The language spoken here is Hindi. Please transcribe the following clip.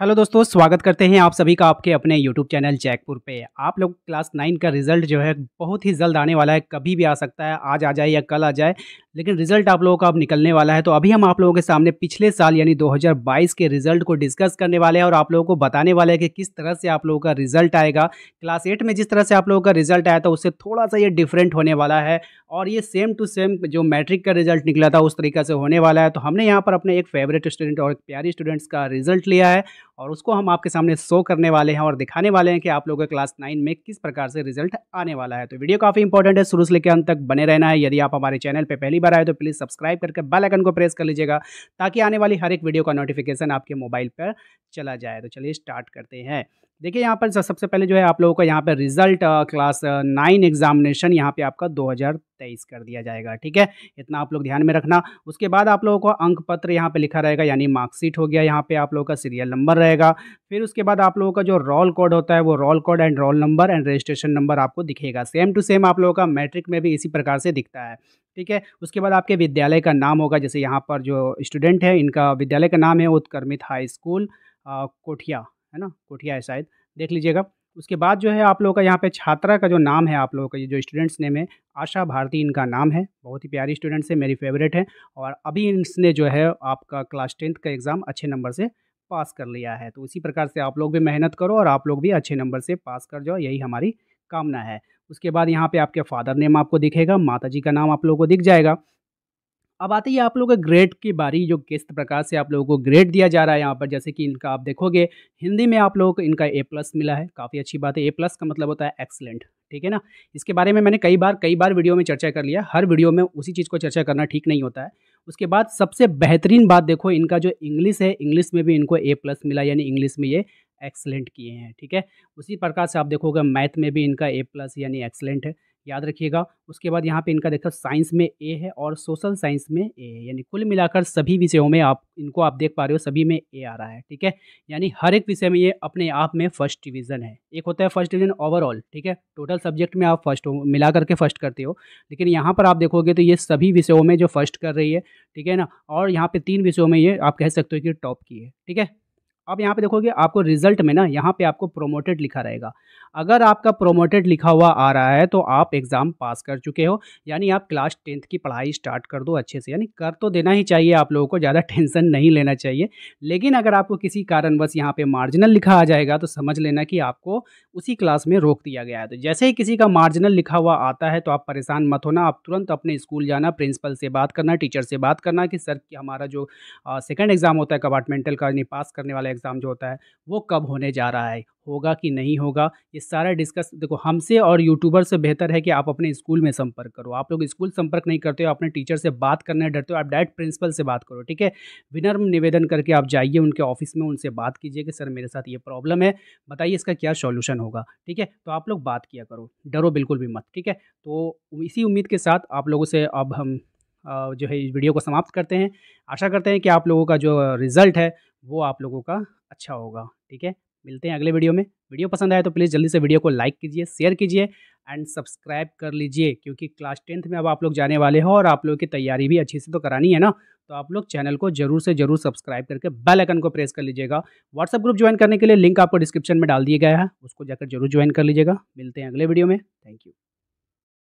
हेलो दोस्तों स्वागत करते हैं आप सभी का आपके अपने यूट्यूब चैनल जैकपुर पे आप लोग क्लास नाइन का रिज़ल्ट जो है बहुत ही जल्द आने वाला है कभी भी आ सकता है आज आ जाए या कल आ जाए लेकिन रिजल्ट आप लोगों का अब निकलने वाला है तो अभी हम आप लोगों के सामने पिछले साल यानी 2022 के रिजल्ट को डिस्कस करने वाले हैं और आप लोगों को बताने वाले हैं कि किस तरह से आप लोगों का रिजल्ट आएगा क्लास एट में जिस तरह से आप लोगों का रिजल्ट आया था उससे थोड़ा सा ये डिफरेंट होने वाला है और ये सेम टू सेम जो मैट्रिक का रिजल्ट निकला था उस तरीके से होने वाला है तो हमने यहाँ पर अपने एक फेवरेट स्टूडेंट और प्यारी स्टूडेंट्स का रिजल्ट लिया है और उसको हम आपके सामने शो करने वाले हैं और दिखाने वाले हैं कि आप लोगों के क्लास नाइन में किस प्रकार से रिजल्ट आने वाला है तो वीडियो काफ़ी इंपॉर्टेंट है शुरू से लेकर अंत तक बने रहना है यदि आप हमारे चैनल पर पहली बार आए तो प्लीज़ सब्सक्राइब करके बेल आइकन को प्रेस कर लीजिएगा ताकि आने वाली हर एक वीडियो का नोटिफिकेशन आपके मोबाइल पर चला जाए तो चलिए स्टार्ट करते हैं देखिए यहाँ पर सबसे पहले जो है आप लोगों का यहाँ पर रिजल्ट क्लास नाइन एग्जामिनेशन यहाँ पे आपका 2023 कर दिया जाएगा ठीक है इतना आप लोग ध्यान में रखना उसके बाद आप लोगों को अंक पत्र यहाँ पे लिखा रहेगा यानी मार्कशीट हो गया यहाँ पे आप लोगों का सीरियल नंबर रहेगा फिर उसके बाद आप लोगों का जो रोल कोड होता है वो roll code and roll number and registration number आपको दिखेगा सेम टू सेम आप लोगों का मैट्रिक में भी इसी प्रकार से दिखता है ठीक है उसके बाद आपके विद्यालय का नाम होगा जैसे यहाँ पर जो स्टूडेंट है इनका विद्यालय का नाम है उत्कर्मित हाई स्कूल कोठिया है ना कोठिया है शायद देख लीजिएगा उसके बाद जो है आप लोगों का यहाँ पे छात्रा का जो नाम है आप लोगों का ये जो स्टूडेंट्स नेम है आशा भारती इनका नाम है बहुत ही प्यारी स्टूडेंट्स है मेरी फेवरेट है और अभी इसने जो है आपका क्लास टेंथ का एग्ज़ाम अच्छे नंबर से पास कर लिया है तो उसी प्रकार से आप लोग भी मेहनत करो और आप लोग भी अच्छे नंबर से पास कर जाओ यही हमारी कामना है उसके बाद यहाँ पर आपके फादर नेम आपको दिखेगा माता जी का नाम आप लोग को दिख जाएगा अब आते ही आप लोगों का ग्रेड की बारी जो किस प्रकार से आप लोगों को ग्रेड दिया जा रहा है यहाँ पर जैसे कि इनका आप देखोगे हिंदी में आप लोगों को इनका ए प्लस मिला है काफ़ी अच्छी बात है ए प्लस का मतलब होता है एक्सलेंट ठीक है ना इसके बारे में मैंने कई बार कई बार वीडियो में चर्चा कर लिया हर वीडियो में उसी चीज़ को चर्चा करना ठीक नहीं होता है उसके बाद सबसे बेहतरीन बात देखो इनका जो इंग्लिश है इंग्लिश में भी इनको ए प्लस मिला यानी इंग्लिश में ये एक्सलेंट किए हैं ठीक है उसी प्रकार से आप देखोगे मैथ में भी इनका ए प्लस यानी एक्सलेंट है याद रखिएगा उसके बाद यहाँ पे इनका देखो साइंस में ए है और सोशल साइंस में ए है यानी कुल मिलाकर सभी विषयों में आप इनको आप देख पा रहे हो सभी में ए आ रहा है ठीक है यानी हर एक विषय में ये अपने आप में फर्स्ट डिवीजन है एक होता है फर्स्ट डिवीजन ओवरऑल ठीक है टोटल सब्जेक्ट में आप फर्स्ट हो मिला करके फर्स्ट करते हो लेकिन यहाँ पर आप देखोगे तो ये सभी विषयों में जो फर्स्ट कर रही है ठीक है ना और यहाँ पर तीन विषयों में ये आप कह सकते हो कि टॉप की है ठीक है अब यहाँ पे देखोगे आपको रिजल्ट में ना यहाँ पे आपको प्रोमोटेड लिखा रहेगा अगर आपका प्रोमोटेड लिखा हुआ आ रहा है तो आप एग्ज़ाम पास कर चुके हो यानी आप क्लास टेंथ की पढ़ाई स्टार्ट कर दो अच्छे से यानी कर तो देना ही चाहिए आप लोगों को ज़्यादा टेंशन नहीं लेना चाहिए लेकिन अगर आपको किसी कारणवश यहाँ पर मार्जिनल लिखा आ जाएगा तो समझ लेना कि आपको उसी क्लास में रोक दिया गया है तो जैसे ही किसी का मार्जिनल लिखा हुआ आता है तो आप परेशान मत होना आप तुरंत अपने स्कूल जाना प्रिंसिपल से बात करना टीचर से बात करना कि सर हमारा जो सेकेंड एग्ज़ाम होता है कंपार्टमेंटल का यानी पास करने वाला एग्ज़ाम जो होता है वो कब होने जा रहा है होगा कि नहीं होगा ये सारा डिस्कस देखो हमसे और यूट्यूबर से बेहतर है कि आप अपने स्कूल में संपर्क करो आप लोग स्कूल संपर्क नहीं करते हो अपने टीचर से बात करने डरते हो आप डायरेक्ट प्रिंसिपल से बात करो ठीक है विनर्म निवेदन करके आप जाइए उनके ऑफिस में उनसे बात कीजिए कि सर मेरे साथ ये प्रॉब्लम है बताइए इसका क्या सॉल्यूशन होगा ठीक है तो आप लोग बात किया करो डरो बिल्कुल भी मत ठीक है तो इसी उम्मीद के साथ आप लोगों से अब हम जो है इस वीडियो को समाप्त करते हैं आशा करते हैं कि आप लोगों का जो रिज़ल्ट है वो आप लोगों का अच्छा होगा ठीक है मिलते हैं अगले वीडियो में वीडियो पसंद आए तो प्लीज़ जल्दी से वीडियो को लाइक कीजिए शेयर कीजिए एंड सब्सक्राइब कर लीजिए क्योंकि क्लास टेंथ में अब आप लोग जाने वाले हो और आप लोग की तैयारी भी अच्छे से तो करानी है ना तो आप लोग चैनल को जरूर से जरूर सब्सक्राइब करके बेल आइकन को प्रेस कर लीजिएगा व्हाट्सअप ग्रुप ज्वाइन करने के लिए लिंक आपको डिस्क्रिप्शन में डाल दिया गया है उसको जाकर जरूर ज्वाइन कर लीजिएगा मिलते हैं अगले वीडियो में थैंक यू